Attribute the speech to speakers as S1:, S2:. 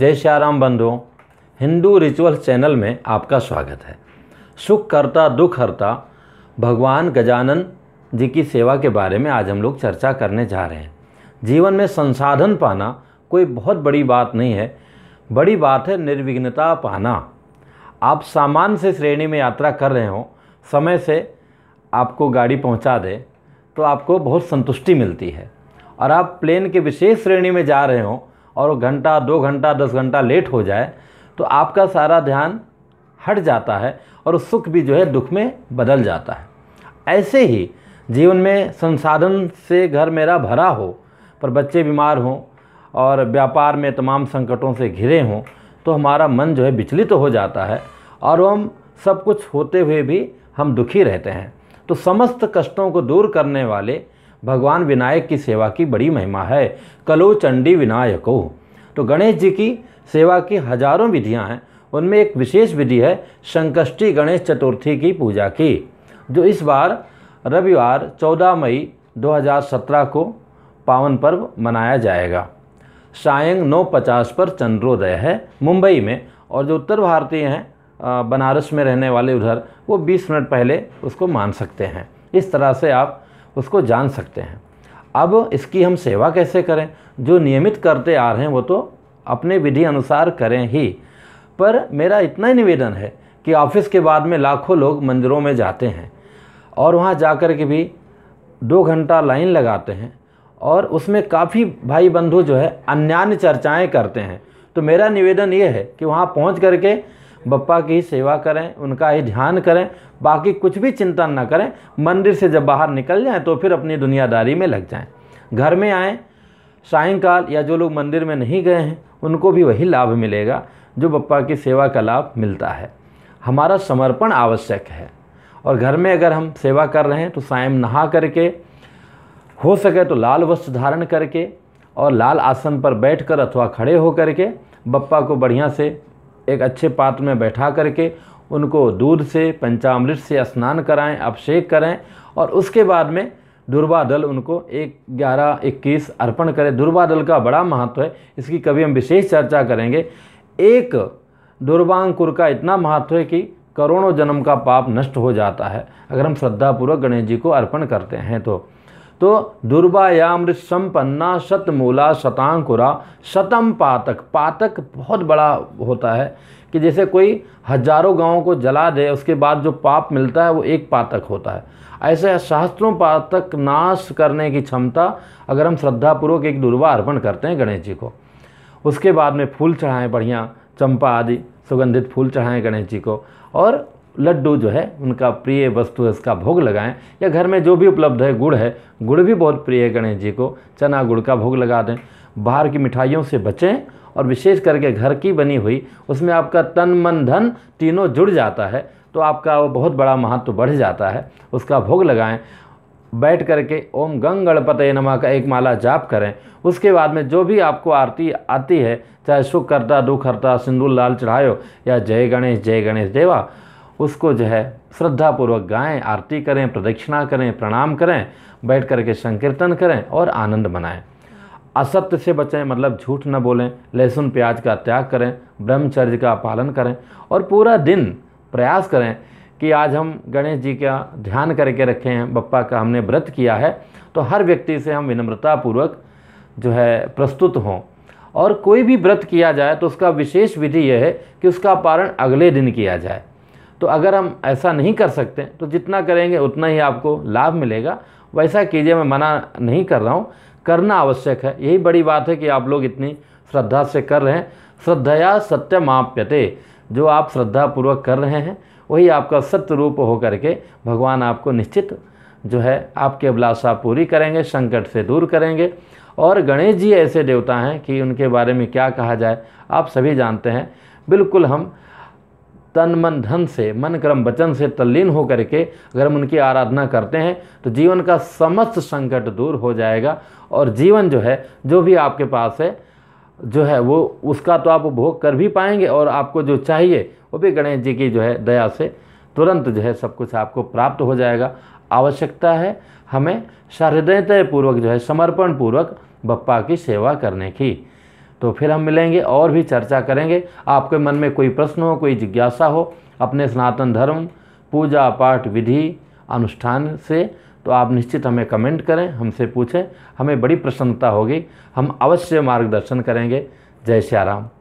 S1: जय श्याराम बंधुओं Hindu ritual channel में आपका स्वागत है सुख करता दुख हरता भगवान गजानन जी की सेवा के बारे में आज हम लोग चर्चा करने जा रहे हैं जीवन में संसाधन पाना कोई बहुत बड़ी बात नहीं है बड़ी बात है निर्विघ्नता पाना आप सामान से श्रेणी में यात्रा कर रहे हो समय से आपको गाड़ी पहुंचा दे तो आपको बहुत संतुष्टि मिलती है और आप प्लेन के विशेष श्रेणी में जा रहे हों और घंटा दो घंटा दस घंटा लेट हो जाए तो आपका सारा ध्यान हट जाता है और सुख भी जो है दुख में बदल जाता है ऐसे ही जीवन में संसाधन से घर मेरा भरा हो पर बच्चे बीमार हों और व्यापार में तमाम संकटों से घिरे हों तो हमारा मन जो है विचलित तो हो जाता है और हम सब कुछ होते हुए भी हम दुखी रहते हैं तो समस्त कष्टों को दूर करने वाले भगवान विनायक की सेवा की बड़ी महिमा है कलो चंडी विनायको तो गणेश जी की सेवा की हजारों विधियाँ हैं उनमें एक विशेष विधि है संकष्टी गणेश चतुर्थी की पूजा की जो इस बार रविवार 14 मई 2017 को पावन पर्व मनाया जाएगा सायंग नौ पचास पर चंद्रोदय है मुंबई में और जो उत्तर भारतीय हैं बनारस में रहने वाले उधर वो 20 मिनट पहले उसको मान सकते हैं इस तरह से आप उसको जान सकते हैं अब इसकी हम सेवा कैसे करें जो नियमित करते आ रहे हैं वो तो अपने विधि अनुसार करें ही पर मेरा इतना ही निवेदन है कि ऑफिस के बाद में लाखों लोग मंदिरों में जाते हैं और वहाँ जा कर के भी दो घंटा लाइन लगाते हैं और उसमें काफ़ी भाई बंधु जो है अन्यान्य चर्चाएं करते हैं तो मेरा निवेदन ये है कि वहाँ पहुँच करके बप्पा की सेवा करें उनका ही ध्यान करें बाकी कुछ भी चिंता ना करें मंदिर से जब बाहर निकल जाएं तो फिर अपनी दुनियादारी में लग जाएं घर में आएँ सायंकाल या जो लोग मंदिर में नहीं गए हैं उनको भी वही लाभ मिलेगा जो बप्पा की सेवा का लाभ मिलता है हमारा समर्पण आवश्यक है और घर में अगर हम सेवा कर रहे हैं तो सायं नहा करके हो सके तो लाल वस्त्र धारण करके और लाल आसन पर बैठकर अथवा खड़े होकर के बप्पा को बढ़िया से एक अच्छे पात्र में बैठा करके उनको दूध से पंचामृत से स्नान कराएं अभिषेक करें और उसके बाद में दुर्वा दल उनको एक ग्यारह इक्कीस अर्पण करें दुर्वा दल का बड़ा महत्व है इसकी कभी हम विशेष चर्चा करेंगे एक दुर्वांकुर का इतना महत्व है कि करोड़ों जन्म का पाप नष्ट हो जाता है अगर हम श्रद्धापूर्वक गणेश जी को अर्पण करते हैं तो तो दुर्वायामृत संपन्ना शतमूला शतांकुरा शतम पातक पातक बहुत बड़ा होता है कि जैसे कोई हजारों गांवों को जला दे उसके बाद जो पाप मिलता है वो एक पातक होता है ऐसे शास्त्रों पातक नाश करने की क्षमता अगर हम श्रद्धापूर्वक एक दुर्वा अर्पण करते हैं गणेश जी को उसके बाद में फूल चढ़ाएँ बढ़िया चंपा आदि सुगंधित फूल चढ़ाएँ गणेश जी को और लड्डू जो है उनका प्रिय वस्तु है उसका भोग लगाएं या घर में जो भी उपलब्ध है गुड़ है गुड़ भी बहुत प्रिय है गणेश जी को चना गुड़ का भोग लगा दें बाहर की मिठाइयों से बचें और विशेष करके घर की बनी हुई उसमें आपका तन मन धन तीनों जुड़ जाता है तो आपका वो बहुत बड़ा महत्व बढ़ जाता है उसका भोग लगाएं बैठ करके ओम गंग गणपतय नमा का एक माला जाप करें उसके बाद में जो भी आपको आरती आती है चाहे सुख करता दुख करता सिंदूर लाल चढ़ायो या जय गणेश जय गणेश देवा उसको जो है श्रद्धापूर्वक गाएं आरती करें प्रदक्षिणा करें प्रणाम करें बैठ कर के संकीर्तन करें और आनंद मनाएं असत्य से बचें मतलब झूठ न बोलें लहसुन प्याज का त्याग करें ब्रह्मचर्य का पालन करें और पूरा दिन प्रयास करें कि आज हम गणेश जी का ध्यान करके रखे हैं बप्पा का हमने व्रत किया है तो हर व्यक्ति से हम विनम्रतापूर्वक जो है प्रस्तुत हों और कोई भी व्रत किया जाए तो उसका विशेष विधि यह है कि उसका पारण अगले दिन किया जाए तो अगर हम ऐसा नहीं कर सकते तो जितना करेंगे उतना ही आपको लाभ मिलेगा वैसा कीजिए मैं मना नहीं कर रहा हूँ करना आवश्यक है यही बड़ी बात है कि आप लोग इतनी श्रद्धा से कर रहे हैं श्रद्धया माप्यते जो आप श्रद्धा पूर्वक कर रहे हैं वही आपका सत्य रूप होकर के भगवान आपको निश्चित जो है आपकी अभिलाषा पूरी करेंगे संकट से दूर करेंगे और गणेश जी ऐसे देवता हैं कि उनके बारे में क्या कहा जाए आप सभी जानते हैं बिल्कुल हम तन मन धन से मन क्रम वचन से तल्लीन होकर के अगर हम उनकी आराधना करते हैं तो जीवन का समस्त संकट दूर हो जाएगा और जीवन जो है जो भी आपके पास है जो है वो उसका तो आप उपभोग कर भी पाएंगे और आपको जो चाहिए वो भी गणेश जी की जो है दया से तुरंत जो है सब कुछ आपको प्राप्त हो जाएगा आवश्यकता है हमें सहृदयतापूर्वक जो है समर्पण पूर्वक बप्पा की सेवा करने की तो फिर हम मिलेंगे और भी चर्चा करेंगे आपके मन में कोई प्रश्न हो कोई जिज्ञासा हो अपने सनातन धर्म पूजा पाठ विधि अनुष्ठान से तो आप निश्चित हमें कमेंट करें हमसे पूछें हमें बड़ी प्रसन्नता होगी हम अवश्य मार्गदर्शन करेंगे जय श्याराम